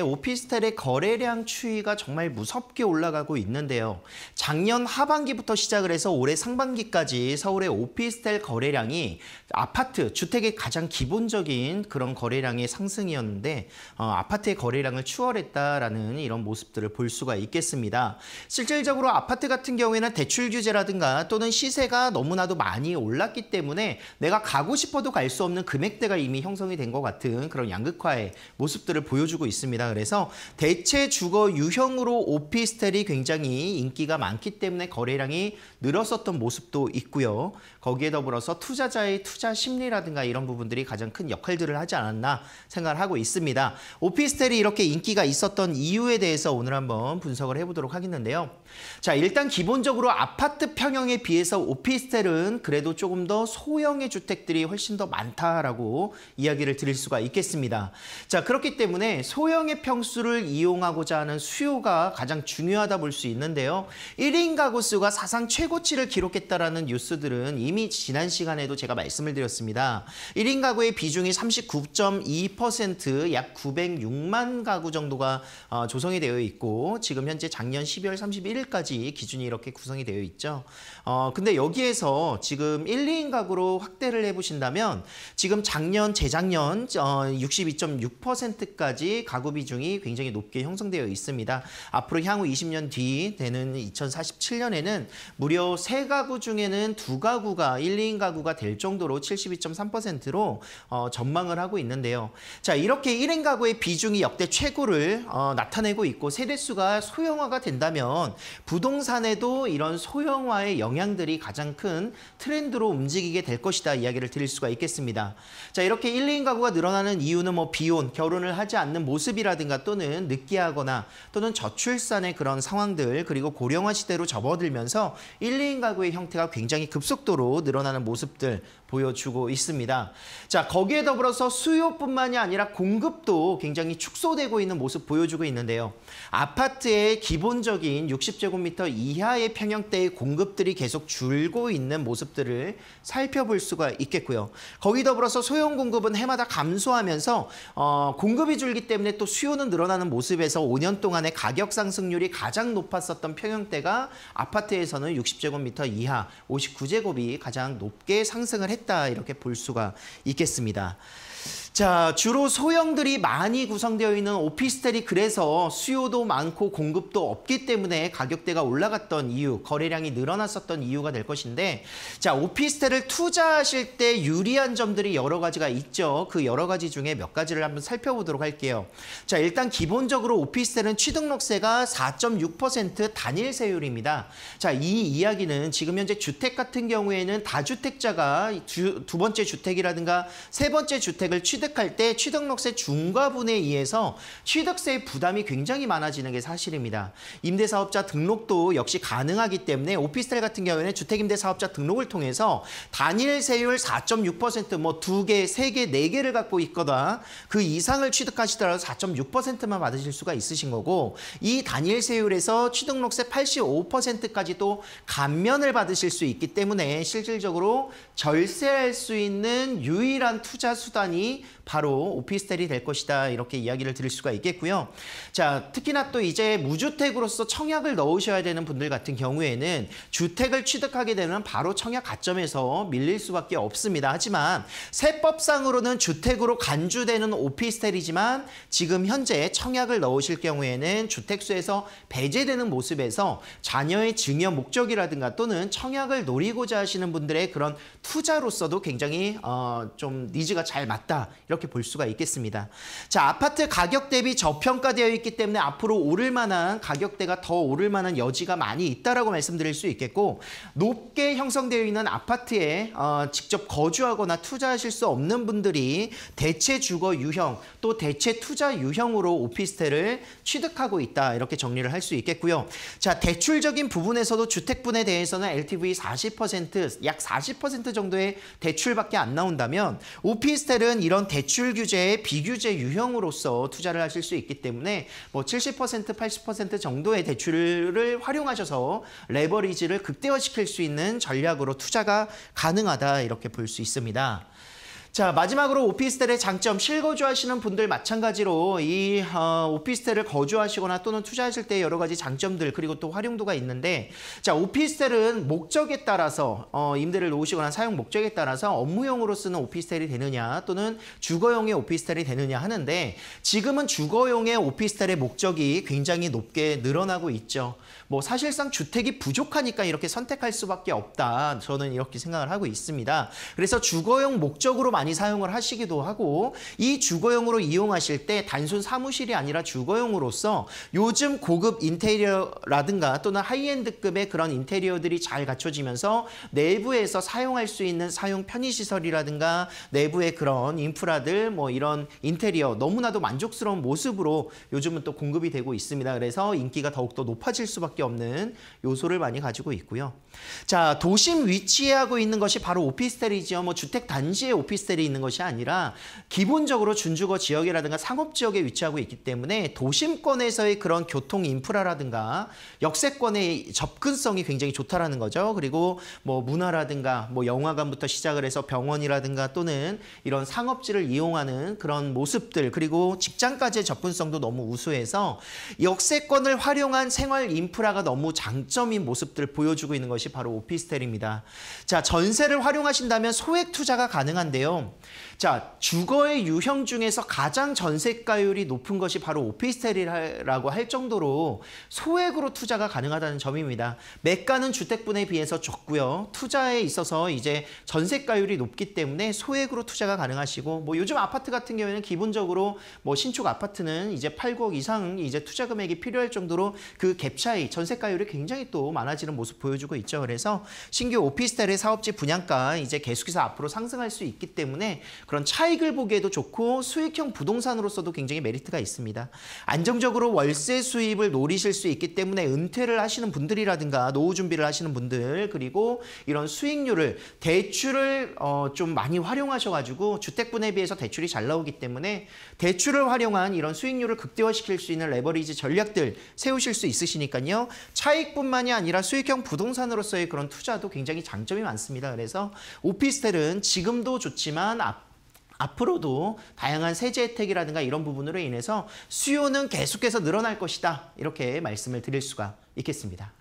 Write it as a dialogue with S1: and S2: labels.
S1: 오피스텔의 거래량 추이가 정말 무섭게 올라가고 있는데요. 작년 하반기부터 시작을 해서 올해 상반기까지 서울의 오피스텔 거래량이 아파트, 주택의 가장 기본적인 그런 거래량의 상승이었는데 어, 아파트의 거래량을 추월했다라는 이런 모습들을 볼 수가 있겠습니다. 실질적으로 아파트 같은 경우에는 대출 규제라든가 또는 시세가 너무나도 많이 올랐기 때문에 내가 가고 싶어도 갈 수 없는 금액대가 이미 형성이 된 것 같은 그런 양극화의 모습들을 보여주고 있습니다. 그래서 대체 주거 유형으로 오피스텔이 굉장히 인기가 많기 때문에 거래량이 늘었었던 모습도 있고요. 거기에 더불어서 투자자의 투자 심리라든가 이런 부분들이 가장 큰 역할들을 하지 않았나 생각을 하고 있습니다. 오피스텔이 이렇게 인기가 있었던 이유에 대해서 오늘 한번 분석을 해보도록 하겠는데요. 자, 일단 기본적으로 아파트 평형에 비해서 오피스텔은 그래도 조금 더 소형의 주택들이 훨씬 더 많다라고 이야기를 드릴 수가 있겠습니다. 자, 그렇기 때문에 소형의 평수를 이용하고자 하는 수요가 가장 중요하다 볼 수 있는데요. 1인 가구 수가 사상 최고치를 기록했다라는 뉴스들은 이미 지난 시간에도 제가 말씀을 드렸습니다. 1인 가구의 비중이 39.2%약 906만 가구 정도가 어, 조성이 되어 있고 지금 현재 작년 12월 31일까지 기준이 이렇게 구성이 되어 있죠. 어, 근데 여기에서 지금 1, 2인 가구로 확대를 해보신다면 지금 작년, 재작년 62.6%까지 어, 가구 비중 비중이 굉장히 높게 형성되어 있습니다. 앞으로 향후 20년 뒤 되는 2047년에는 무려 3가구 중에는 2가구가 1, 2인 가구가 될 정도로 72.3%로 어, 전망을 하고 있는데요. 자 이렇게 1인 가구의 비중이 역대 최고를 어, 나타내고 있고 세대수가 소형화가 된다면 부동산에도 이런 소형화의 영향들이 가장 큰 트렌드로 움직이게 될 것이다 이야기를 드릴 수가 있겠습니다. 자 이렇게 1, 2인 가구가 늘어나는 이유는 뭐 비혼, 결혼을 하지 않는 모습이라 증가라든가 또는 느끼하거나 또는 저출산의 그런 상황들 그리고 고령화 시대로 접어들면서 1, 2인 가구의 형태가 굉장히 급속도로 늘어나는 모습들 보여주고 있습니다. 자, 거기에 더불어서 수요뿐만이 아니라 공급도 굉장히 축소되고 있는 모습 보여주고 있는데요. 아파트의 기본적인 60제곱미터 이하의 평형대의 공급들이 계속 줄고 있는 모습들을 살펴볼 수가 있겠고요. 거기 더불어서 소형 공급은 해마다 감소하면서 어, 공급이 줄기 때문에 또 수요는 늘어나는 모습에서 5년 동안의 가격 상승률이 가장 높았었던 평형대가 아파트에서는 60제곱미터 이하, 59제곱이 가장 높게 상승을 했 했다 이렇게 볼 수가 있겠습니다. 자, 주로 소형들이 많이 구성되어 있는 오피스텔이 그래서 수요도 많고 공급도 없기 때문에 가격대가 올라갔던 이유, 거래량이 늘어났었던 이유가 될 것인데 자, 오피스텔을 투자하실 때 유리한 점들이 여러 가지가 있죠. 그 여러 가지 중에 몇 가지를 한번 살펴보도록 할게요. 자, 일단 기본적으로 오피스텔은 취등록세가 4.6% 단일 세율입니다. 자, 이 이야기는 지금 현재 주택 같은 경우에는 다주택자가 주, 두 번째 주택이라든가 세 번째 주택을 취득 취득할 때 취득록세 중과분에 의해서 취득세 부담이 굉장히 많아지는 게 사실입니다. 임대사업자 등록도 역시 가능하기 때문에 오피스텔 같은 경우에는 주택임대사업자 등록을 통해서 단일 세율 4.6%뭐 두개세개네개를 갖고 있거나 그 이상을 취득하시더라도 4.6%만 받으실 수가 있으신 거고 이 단일 세율에서 취득록세 85%까지 도 감면을 받으실 수 있기 때문에 실질적으로 절세할 수 있는 유일한 투자 수단이 바로 오피스텔이 될 것이다 이렇게 이야기를 드릴 수가 있겠고요. 자 특히나 또 이제 무주택으로서 청약을 넣으셔야 되는 분들 같은 경우에는 주택을 취득하게 되면 바로 청약 가점에서 밀릴 수밖에 없습니다. 하지만 세법상으로는 주택으로 간주되는 오피스텔이지만 지금 현재 청약을 넣으실 경우에는 주택수에서 배제되는 모습에서 자녀의 증여 목적이라든가 또는 청약을 노리고자 하시는 분들의 그런 투자로서도 굉장히 어, 좀 니즈가 잘 맞다 이렇게. 이렇게 볼 수가 있겠습니다. 자, 아파트 가격 대비 저평가되어 있기 때문에 앞으로 오를 만한 가격대가 더 오를 만한 여지가 많이 있다라고 말씀드릴 수 있겠고 높게 형성되어 있는 아파트에 어, 직접 거주하거나 투자하실 수 없는 분들이 대체 주거 유형 또 대체 투자 유형으로 오피스텔을 취득하고 있다 이렇게 정리를 할 수 있겠고요. 자, 대출적인 부분에서도 주택분에 대해서는 LTV 40%약 40% 정도의 대출밖에 안 나온다면 오피스텔은 이런 대출 대출 규제의 비규제 유형으로서 투자를 하실 수 있기 때문에 뭐 70%, 80% 정도의 대출을 활용하셔서 레버리지를 극대화시킬 수 있는 전략으로 투자가 가능하다 이렇게 볼 수 있습니다. 자, 마지막으로 오피스텔의 장점, 실거주 하시는 분들 마찬가지로 이 어, 오피스텔을 거주하시거나 또는 투자하실 때 여러 가지 장점들 그리고 또 활용도가 있는데 자, 오피스텔은 목적에 따라서 어, 임대를 놓으시거나 사용 목적에 따라서 업무용으로 쓰는 오피스텔이 되느냐 또는 주거용의 오피스텔이 되느냐 하는데 지금은 주거용의 오피스텔의 목적이 굉장히 높게 늘어나고 있죠. 뭐 사실상 주택이 부족하니까 이렇게 선택할 수밖에 없다. 저는 이렇게 생각을 하고 있습니다. 그래서 주거용 목적으로 많이 사용을 하시기도 하고 이 주거용으로 이용하실 때 단순 사무실이 아니라 주거용으로서 요즘 고급 인테리어라든가 또는 하이엔드급의 그런 인테리어들이 잘 갖춰지면서 내부에서 사용할 수 있는 사용 편의시설이라든가 내부의 그런 인프라들 뭐 이런 인테리어 너무나도 만족스러운 모습으로 요즘은 또 공급이 되고 있습니다. 그래서 인기가 더욱더 높아질 수밖에 없는 요소를 많이 가지고 있고요. 자 도심 위치하고 있는 것이 바로 오피스텔이죠뭐 주택 단지의 오피스텔 호스텔이 있는 것이 아니라 기본적으로 준주거 지역이라든가 상업 지역에 위치하고 있기 때문에 도심권에서의 그런 교통 인프라라든가 역세권의 접근성이 굉장히 좋다라는 거죠. 그리고 뭐 문화라든가 뭐 영화관부터 시작을 해서 병원이라든가 또는 이런 상업지를 이용하는 그런 모습들 그리고 직장까지의 접근성도 너무 우수해서 역세권을 활용한 생활 인프라가 너무 장점인 모습들 을 보여주고 있는 것이 바로 오피스텔입니다. 자, 전세를 활용하신다면 소액 투자가 가능한데요. 자, 주거의 유형 중에서 가장 전세가율이 높은 것이 바로 오피스텔이라고 할 정도로 소액으로 투자가 가능하다는 점입니다. 매가는 주택분에 비해서 적고요. 투자에 있어서 이제 전세가율이 높기 때문에 소액으로 투자가 가능하시고 뭐 요즘 아파트 같은 경우에는 기본적으로 뭐 신축 아파트는 이제 8억 이상 이제 투자 금액이 필요할 정도로 그 갭 차이 전세가율이 굉장히 또 많아지는 모습 보여주고 있죠. 그래서 신규 오피스텔의 사업지 분양가 이제 계속해서 앞으로 상승할 수 있기 때문에 때문에 그런 차익을 보기에도 좋고 수익형 부동산으로서도 굉장히 메리트가 있습니다. 안정적으로 월세 수입을 노리실 수 있기 때문에 은퇴를 하시는 분들이라든가 노후 준비를 하시는 분들 그리고 이런 수익률을 대출을 어, 좀 많이 활용하셔가지고 주택분에 비해서 대출이 잘 나오기 때문에 대출을 활용한 이런 수익률을 극대화시킬 수 있는 레버리지 전략들 세우실 수 있으시니까요. 차익뿐만이 아니라 수익형 부동산으로서의 그런 투자도 굉장히 장점이 많습니다. 그래서 오피스텔은 지금도 좋지만 있지만 앞 앞으로도 다양한 세제 혜택이라든가 이런 부분으로 인해서 수요는 계속해서 늘어날 것이다. 이렇게 말씀을 드릴 수가 있겠습니다.